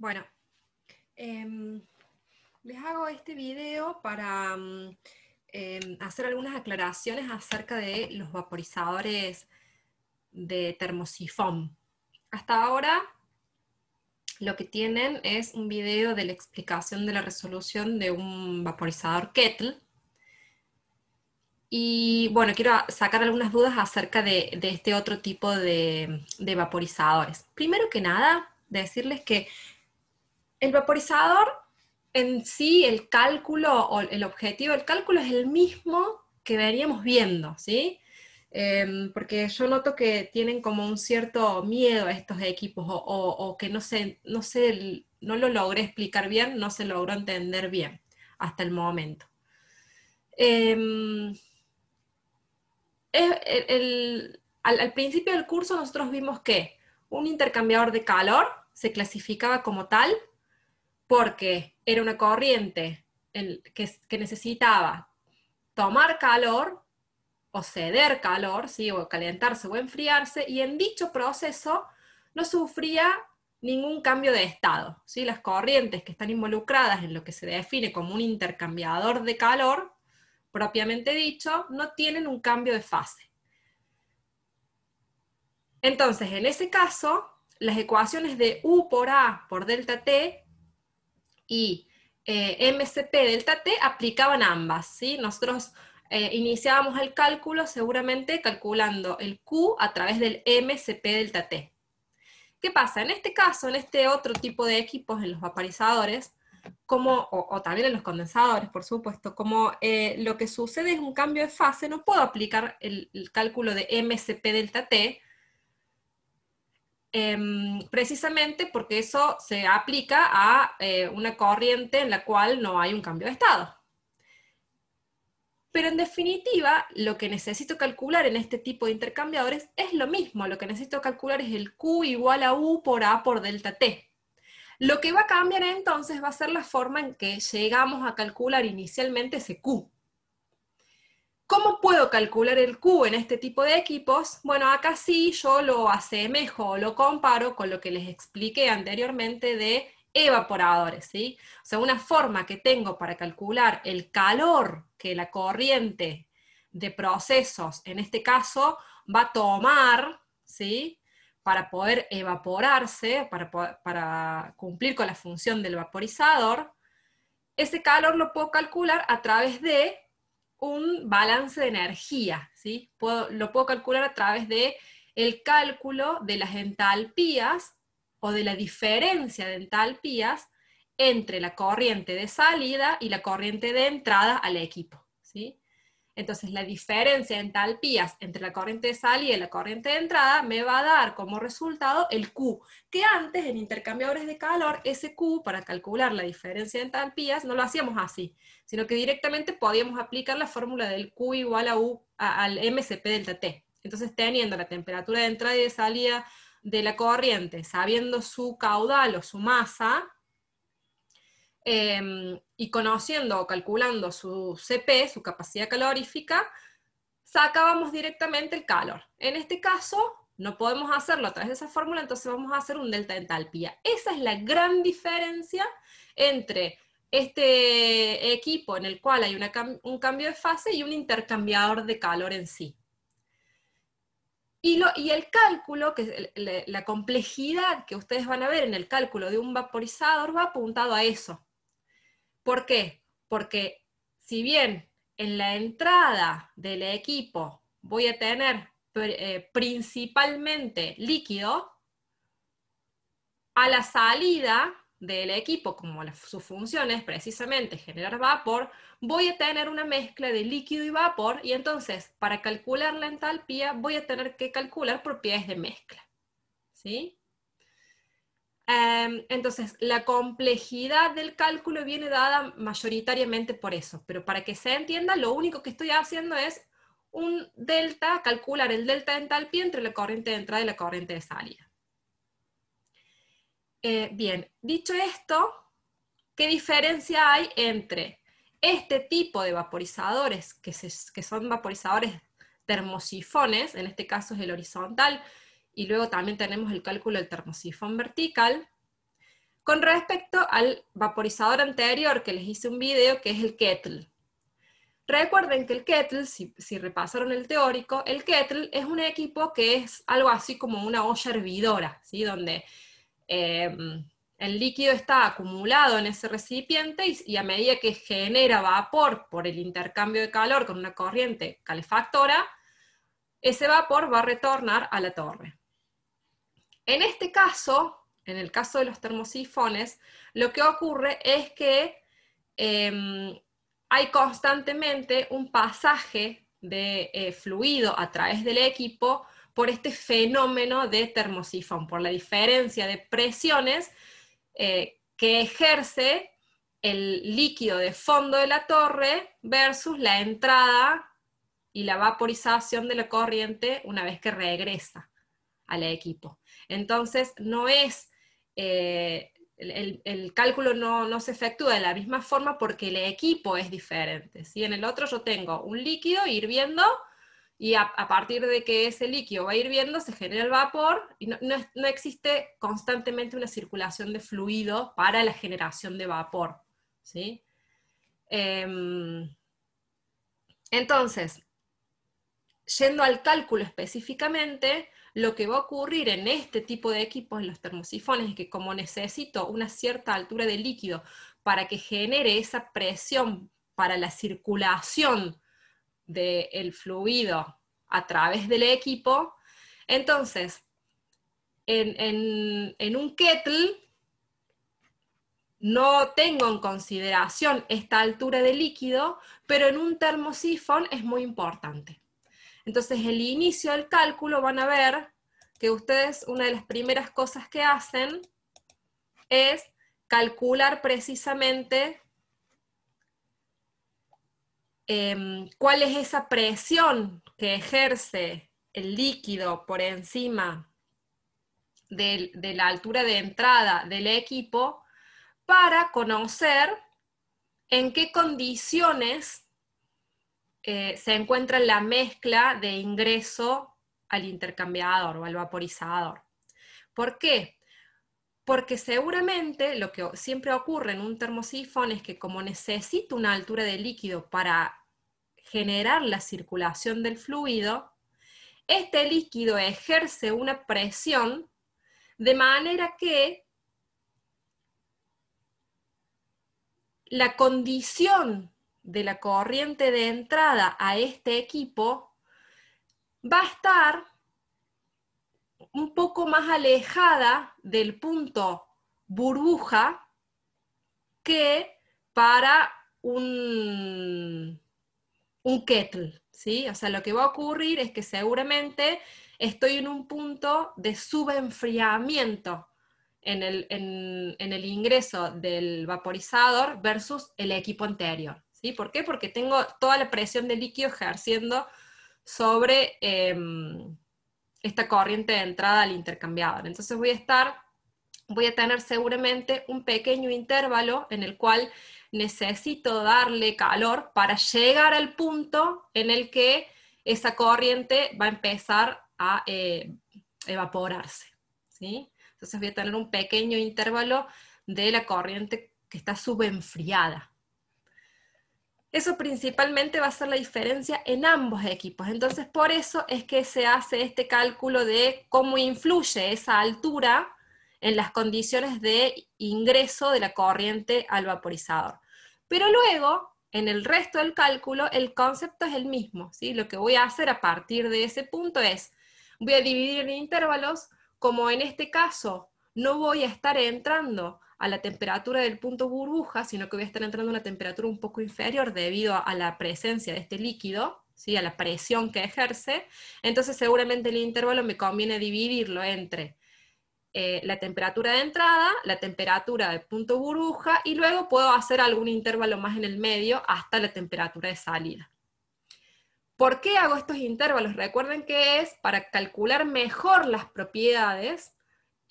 Bueno, em, les hago este video para mm, em, hacer algunas aclaraciones acerca de los vaporizadores de termosifón. Hasta ahora lo que tienen es un video de la explicación de la resolución de un vaporizador kettle. Y bueno, quiero sacar algunas dudas acerca de, este otro tipo de vaporizadores. Primero que nada, decirles que el vaporizador en sí, el cálculo o el objetivo el cálculo es el mismo que veníamos viendo, ¿sí? Em, porque yo noto que tienen como un cierto miedo a estos equipos o, que no sé, no, no lo logré explicar bien, no se logró entender bien hasta el momento. Em, al principio del curso nosotros vimos que un intercambiador de calor se clasificaba como tal porque era una corriente que, necesitaba tomar calor o ceder calor, ¿sí? o calentarse o enfriarse, y en dicho proceso no sufría ningún cambio de estado. ¿sí? Las corrientes que están involucradas en lo que se define como un intercambiador de calor, propiamente dicho, no tienen un cambio de fase. Entonces, en ese caso, las ecuaciones de U por A por delta T y eh, MCP delta T aplicaban ambas, ¿sí? Nosotros eh, iniciábamos el cálculo seguramente calculando el Q a través del MCP delta T. ¿Qué pasa? En este caso, en este otro tipo de equipos, en los vaporizadores, como, o, también en los condensadores, por supuesto, como eh, lo que sucede es un cambio de fase, no puedo aplicar el cálculo de MCP delta T, Em, precisamente porque eso se aplica a eh, una corriente en la cual no hay un cambio de estado. Pero en definitiva, lo que necesito calcular en este tipo de intercambiadores es lo mismo. Lo que necesito calcular es el Q igual a U por A por delta T. Lo que va a cambiar entonces va a ser la forma en que llegamos a calcular inicialmente ese Q. ¿Cómo puedo calcular el Q en este tipo de equipos? Bueno, acá sí yo lo asemejo o lo comparo con lo que les expliqué anteriormente de evaporadores, ¿sí? O sea, una forma que tengo para calcular el calor que la corriente de procesos, en este caso, va a tomar, ¿sí? Para poder evaporarse, para cumplir con la función del vaporizador, ese calor lo puedo calcular a través de un balance de energía, ¿sí? lo puedo calcular a través de el cálculo de las entalpías o de la diferencia de entalpías entre la corriente de salida y la corriente de entrada al equipo, ¿sí? Entonces, la diferencia en entalpías entre la corriente de salida y la corriente de entrada me va a dar como resultado el Q, que antes en intercambiadores de calor, ese Q, para calcular la diferencia de entalpías no lo hacíamos así, sino que directamente podíamos aplicar la fórmula del Q igual a U, al MCP delta T. Entonces, teniendo la temperatura de entrada y de salida de la corriente, sabiendo su caudal o su masa, Em, y conociendo o calculando su CP, su capacidad calorífica, sacábamos directamente el calor. En este caso, no podemos hacerlo a través de esa fórmula, entonces vamos a hacer un delta de entalpía. Esa es la gran diferencia entre este equipo en el cual hay un cambio de fase y un intercambiador de calor en sí. Y, y el cálculo, que la complejidad que ustedes van a ver en el cálculo de un vaporizador va apuntado a eso, ¿Por qué? Porque si bien en la entrada del equipo voy a tener eh, principalmente líquido, a la salida del equipo, como su función es precisamente generar vapor, voy a tener una mezcla de líquido y vapor y entonces para calcular la entalpía voy a tener que calcular propiedades de mezcla. ¿Sí? Em, entonces, la complejidad del cálculo viene dada mayoritariamente por eso, pero para que se entienda, lo único que estoy haciendo es un delta, calcular el delta entalpía entre la corriente de entrada y la corriente de salida. Eh, bien, dicho esto, ¿qué diferencia hay entre este tipo de vaporizadores, que son vaporizadores termosifones, en este caso es el horizontal, y luego también tenemos el cálculo del termosifón vertical. Con respecto al vaporizador anterior que les hice un video, que es el kettle. Recuerden que el kettle, si, repasaron el teórico, el kettle es un equipo que es algo así como una olla hervidora, donde em, el líquido está acumulado en ese recipiente y, a medida que genera vapor por el intercambio de calor con una corriente calefactora, ese vapor va a retornar a la torre. En este caso, en el caso de los termosifones, lo que ocurre es que em, hay constantemente un pasaje de eh, fluido a través del equipo por este fenómeno de termosifón, por la diferencia de presiones eh, que ejerce el líquido de fondo de la torre versus la entrada y la vaporización de la corriente una vez que regresa al equipo. Entonces, no es, eh, el, cálculo no, se efectúa de la misma forma porque el equipo es diferente. En el otro yo tengo un líquido hirviendo y a, partir de que ese líquido va hirviendo se genera el vapor y no, existe constantemente una circulación de fluido para la generación de vapor. ¿sí? Em, entonces, yendo al cálculo específicamente, lo que va a ocurrir en este tipo de equipos, en los termosifones, es que como necesito una cierta altura de líquido para que genere esa presión para la circulación del fluido a través del equipo, entonces, en, en un kettle no tengo en consideración esta altura de líquido, pero en un termosifón es muy importante. Entonces, el inicio del cálculo van a ver que ustedes una de las primeras cosas que hacen es calcular precisamente em, cuál es esa presión que ejerce el líquido por encima de la altura de entrada del equipo para conocer en qué condiciones eh, se encuentra en la mezcla de ingreso al intercambiador o al vaporizador. ¿Por qué? Porque seguramente lo que siempre ocurre en un termosifón es que como necesita una altura de líquido para generar la circulación del fluido, este líquido ejerce una presión de manera que la condición de la corriente de entrada a este equipo va a estar un poco más alejada del punto burbuja que para un, un kettle, ¿sí? O sea, lo que va a ocurrir es que seguramente estoy en un punto de subenfriamiento en el ingreso del vaporizador versus el equipo anterior. ¿sí? ¿Por qué? Porque tengo toda la presión de líquido ejerciendo sobre em, esta corriente de entrada al intercambiador. Entonces voy a estar, voy a tener seguramente un pequeño intervalo en el cual necesito darle calor para llegar al punto en el que esa corriente va a empezar a eh, evaporarse. ¿sí? Entonces voy a tener un pequeño intervalo de la corriente que está subenfriada. Eso principalmente va a ser la diferencia en ambos equipos. Entonces, por eso es que se hace este cálculo de cómo influye esa altura en las condiciones de ingreso de la corriente al vaporizador. Pero luego, en el resto del cálculo, el concepto es el mismo. Lo que voy a hacer a partir de ese punto es, voy a dividir en intervalos, como en este caso no voy a estar entrando a la temperatura del punto burbuja, sino que voy a estar entrando a una temperatura un poco inferior debido a, la presencia de este líquido, ¿sí? a la presión que ejerce, entonces seguramente el intervalo me conviene dividirlo entre eh, la temperatura de entrada, la temperatura del punto burbuja, y luego puedo hacer algún intervalo más en el medio hasta la temperatura de salida. ¿Por qué hago estos intervalos? Recuerden que es para calcular mejor las propiedades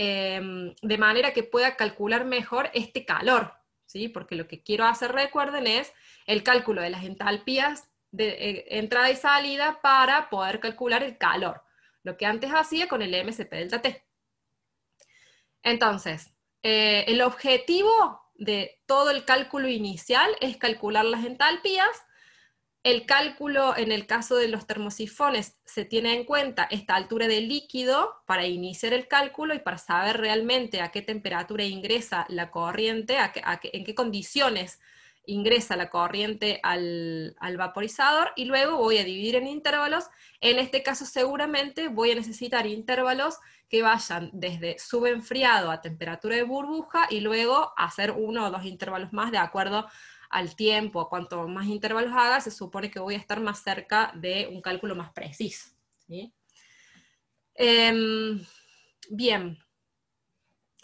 Em, de manera que pueda calcular mejor este calor, ¿sí? Porque lo que quiero hacer, recuerden, es el cálculo de las entalpías de eh, entrada y salida para poder calcular el calor, lo que antes hacía con el MCP delta T. Entonces, eh, el objetivo de todo el cálculo inicial es calcular las entalpías el cálculo en el caso de los termosifones se tiene en cuenta esta altura de líquido para iniciar el cálculo y para saber realmente a qué temperatura ingresa la corriente, en qué condiciones ingresa la corriente al, al vaporizador y luego voy a dividir en intervalos. En este caso seguramente voy a necesitar intervalos que vayan desde subenfriado a temperatura de burbuja y luego hacer uno o dos intervalos más de acuerdo a al tiempo, a cuanto más intervalos haga, se supone que voy a estar más cerca de un cálculo más preciso. Em, bien,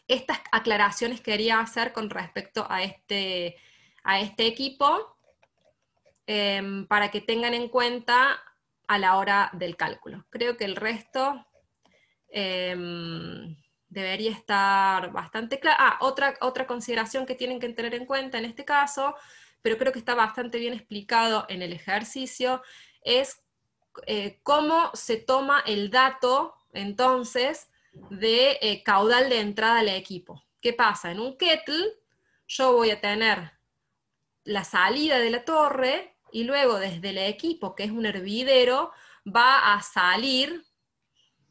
estas aclaraciones quería hacer con respecto a este, a este equipo em, para que tengan en cuenta a la hora del cálculo. Creo que el resto... Em, debería estar bastante clara Ah, otra, otra consideración que tienen que tener en cuenta en este caso, pero creo que está bastante bien explicado en el ejercicio, es eh, cómo se toma el dato, entonces, de eh, caudal de entrada al equipo. ¿Qué pasa? En un kettle yo voy a tener la salida de la torre y luego desde el equipo, que es un hervidero, va a salir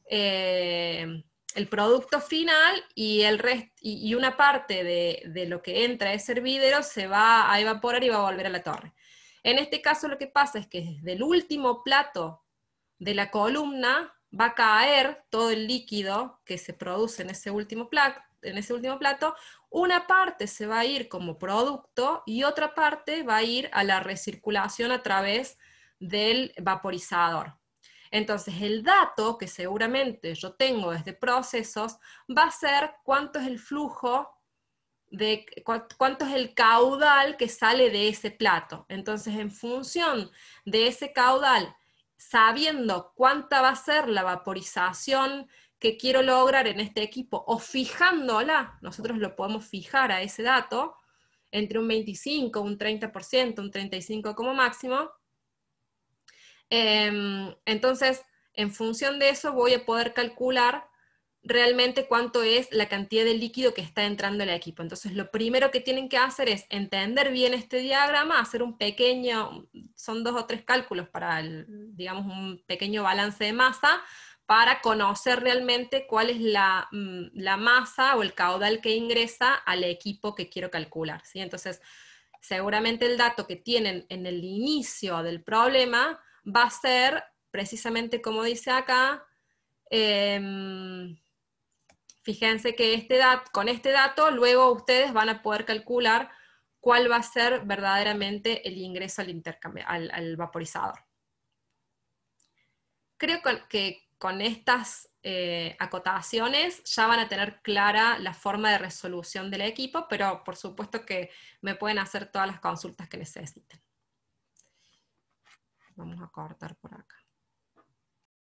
eh, el producto final y, el y una parte de, lo que entra ese hervidero se va a evaporar y va a volver a la torre. En este caso lo que pasa es que desde el último plato de la columna va a caer todo el líquido que se produce en ese último, en ese último plato, una parte se va a ir como producto y otra parte va a ir a la recirculación a través del vaporizador. Entonces, el dato que seguramente yo tengo desde procesos va a ser cuánto es el flujo de cuánto es el caudal que sale de ese plato. Entonces, en función de ese caudal, sabiendo cuánta va a ser la vaporización que quiero lograr en este equipo, o fijándola, nosotros lo podemos fijar a ese dato, entre un 25, un 30%, un 35% como máximo, Em, entonces, en función de eso voy a poder calcular realmente cuánto es la cantidad de líquido que está entrando al equipo. Entonces, lo primero que tienen que hacer es entender bien este diagrama, hacer un pequeño, son dos o tres cálculos para, digamos, un pequeño balance de masa, para conocer realmente cuál es la, mm, la, masa o el caudal que ingresa al equipo que quiero calcular. ¿sí? Entonces, seguramente el dato que tienen en el inicio del problema va a ser precisamente como dice acá, em, fíjense que este con este dato luego ustedes van a poder calcular cuál va a ser verdaderamente el ingreso al, al vaporizador. Creo que con estas eh, acotaciones ya van a tener clara la forma de resolución del equipo, pero por supuesto que me pueden hacer todas las consultas que necesiten vamos a cortar por acá.